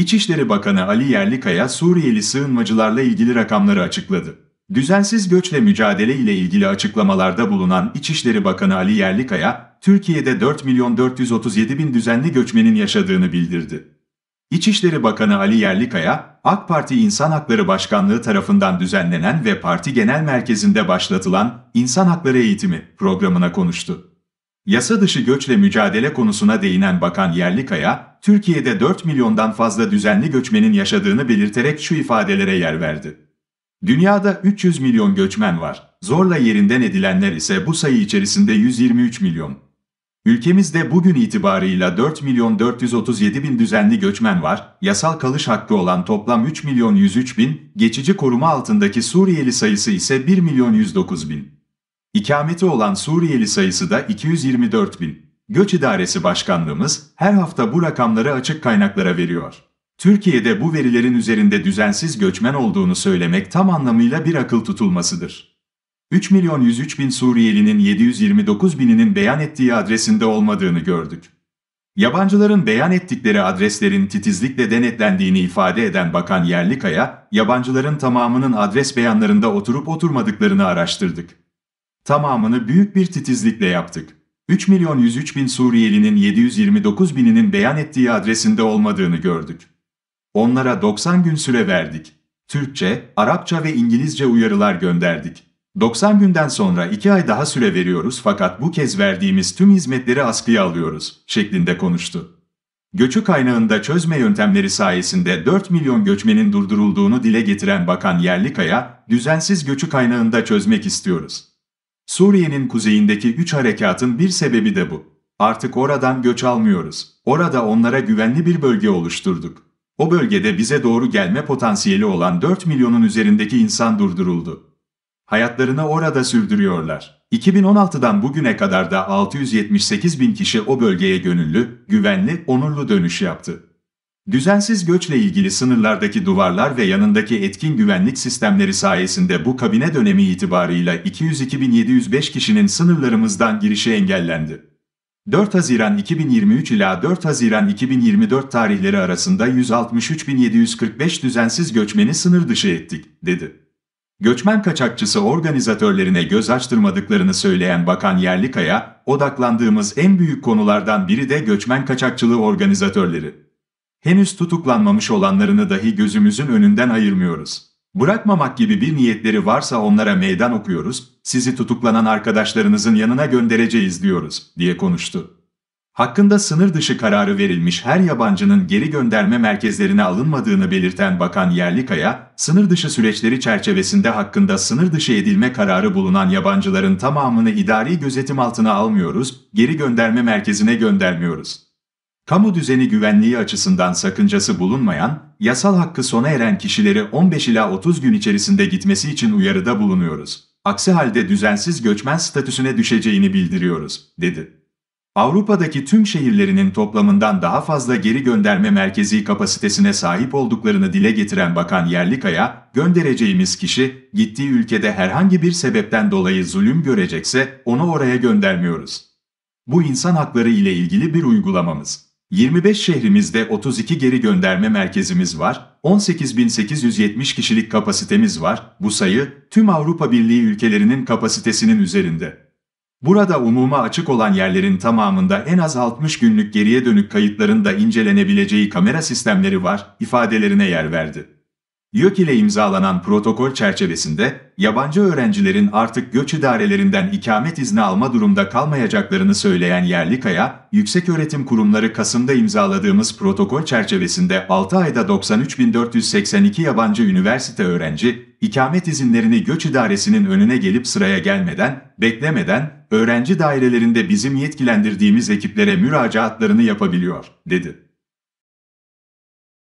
İçişleri Bakanı Ali Yerlikaya Suriyeli sığınmacılarla ilgili rakamları açıkladı. Düzensiz göçle mücadele ile ilgili açıklamalarda bulunan İçişleri Bakanı Ali Yerlikaya, Türkiye'de 4 milyon 437 bin düzenli göçmenin yaşadığını bildirdi. İçişleri Bakanı Ali Yerlikaya, AK Parti İnsan Hakları Başkanlığı tarafından düzenlenen ve parti genel merkezinde başlatılan İnsan Hakları Eğitimi programına konuştu. Yasa dışı göçle mücadele konusuna değinen Bakan Yerlikaya, Türkiye'de 4 milyondan fazla düzenli göçmenin yaşadığını belirterek şu ifadelere yer verdi. Dünyada 300 milyon göçmen var, zorla yerinden edilenler ise bu sayı içerisinde 123 milyon. Ülkemizde bugün itibarıyla 4 milyon 437 bin düzenli göçmen var, yasal kalış hakkı olan toplam 3 milyon 103 bin, geçici koruma altındaki Suriyeli sayısı ise 1 milyon 109 bin. İkameti olan Suriyeli sayısı da 224 bin. Göç İdaresi Başkanlığımız her hafta bu rakamları açık kaynaklara veriyor. Türkiye'de bu verilerin üzerinde düzensiz göçmen olduğunu söylemek tam anlamıyla bir akıl tutulmasıdır. 3 milyon 103 bin Suriyelinin 729 bininin beyan ettiği adresinde olmadığını gördük. Yabancıların beyan ettikleri adreslerin titizlikle denetlendiğini ifade eden Bakan Yerlikaya, yabancıların tamamının adres beyanlarında oturup oturmadıklarını araştırdık. Tamamını büyük bir titizlikle yaptık. 3 milyon 103 bin Suriyelinin 729 bininin beyan ettiği adresinde olmadığını gördük. Onlara 90 gün süre verdik. Türkçe, Arapça ve İngilizce uyarılar gönderdik. 90 günden sonra 2 ay daha süre veriyoruz fakat bu kez verdiğimiz tüm hizmetleri askıya alıyoruz, şeklinde konuştu. Göçü kaynağında çözme yöntemleri sayesinde 4 milyon göçmenin durdurulduğunu dile getiren Bakan Yerlikaya, düzensiz göçü kaynağında çözmek istiyoruz. Suriye'nin kuzeyindeki güç harekatın bir sebebi de bu. Artık oradan göç almıyoruz. Orada onlara güvenli bir bölge oluşturduk. O bölgede bize doğru gelme potansiyeli olan 4 milyonun üzerindeki insan durduruldu. Hayatlarını orada sürdürüyorlar. 2016'dan bugüne kadar da 678 bin kişi o bölgeye gönüllü, güvenli, onurlu dönüş yaptı. Düzensiz göçle ilgili sınırlardaki duvarlar ve yanındaki etkin güvenlik sistemleri sayesinde bu kabine dönemi itibarıyla 202.705 kişinin sınırlarımızdan girişi engellendi. 4 Haziran 2023 ila 4 Haziran 2024 tarihleri arasında 163.745 düzensiz göçmeni sınır dışı ettik, dedi. Göçmen kaçakçısı organizatörlerine göz açtırmadıklarını söyleyen Bakan Yerlikaya, odaklandığımız en büyük konulardan biri de göçmen kaçakçılığı organizatörleri. Henüz tutuklanmamış olanlarını dahi gözümüzün önünden ayırmıyoruz. Bırakmamak gibi bir niyetleri varsa onlara meydan okuyoruz, sizi tutuklanan arkadaşlarınızın yanına göndereceğiz diyoruz, diye konuştu. Hakkında sınır dışı kararı verilmiş her yabancının geri gönderme merkezlerine alınmadığını belirten Bakan Yerlikaya, sınır dışı süreçleri çerçevesinde hakkında sınır dışı edilme kararı bulunan yabancıların tamamını idari gözetim altına almıyoruz, geri gönderme merkezine göndermiyoruz kamu düzeni güvenliği açısından sakıncası bulunmayan, yasal hakkı sona eren kişileri 15 ila 30 gün içerisinde gitmesi için uyarıda bulunuyoruz. Aksi halde düzensiz göçmen statüsüne düşeceğini bildiriyoruz, dedi. Avrupa'daki tüm şehirlerinin toplamından daha fazla geri gönderme merkezi kapasitesine sahip olduklarını dile getiren Bakan Yerlikaya, göndereceğimiz kişi, gittiği ülkede herhangi bir sebepten dolayı zulüm görecekse onu oraya göndermiyoruz. Bu insan hakları ile ilgili bir uygulamamız. 25 şehrimizde 32 geri gönderme merkezimiz var, 18.870 kişilik kapasitemiz var, bu sayı tüm Avrupa Birliği ülkelerinin kapasitesinin üzerinde. Burada umuma açık olan yerlerin tamamında en az 60 günlük geriye dönük kayıtların da incelenebileceği kamera sistemleri var, ifadelerine yer verdi. YÖK ile imzalanan protokol çerçevesinde, yabancı öğrencilerin artık göç idarelerinden ikamet izni alma durumda kalmayacaklarını söyleyen Yerlikaya, Yükseköğretim Kurumları Kasım'da imzaladığımız protokol çerçevesinde 6 ayda 93.482 yabancı üniversite öğrenci, ikamet izinlerini göç idaresinin önüne gelip sıraya gelmeden, beklemeden, öğrenci dairelerinde bizim yetkilendirdiğimiz ekiplere müracaatlarını yapabiliyor, dedi.